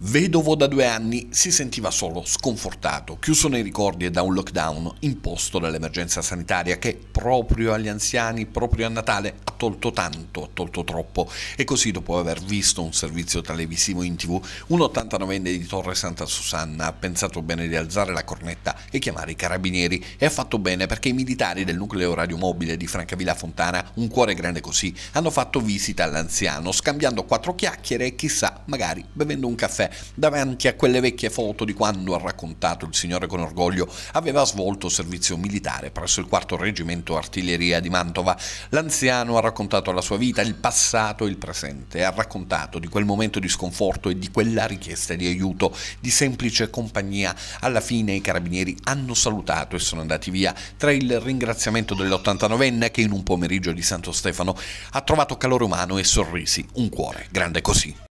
Vedovo da due anni, si sentiva solo, sconfortato, chiuso nei ricordi e da un lockdown imposto dall'emergenza sanitaria che proprio agli anziani, proprio a Natale, ha tolto tanto, ha tolto troppo. E così dopo aver visto un servizio televisivo in tv, un 89enne di Torre Santa Susanna ha pensato bene di alzare la cornetta e chiamare i carabinieri e ha fatto bene perché i militari del nucleo radiomobile di Francavilla Fontana, un cuore grande così, hanno fatto visita all'anziano, scambiando quattro chiacchiere e chissà, magari bevendo un caffè dire, cioè, davanti a quelle vecchie foto di quando, ha raccontato il signore con orgoglio, aveva svolto servizio militare presso il 4 Reggimento Artiglieria di Mantova. L'anziano ha raccontato la sua vita, il passato e il presente, ha raccontato di quel momento di sconforto e di quella richiesta di aiuto, di semplice compagnia. Alla fine i carabinieri hanno salutato e sono andati via, tra il ringraziamento dell'89enne che in un pomeriggio di Santo Stefano ha trovato calore umano e sorrisi, un cuore grande così.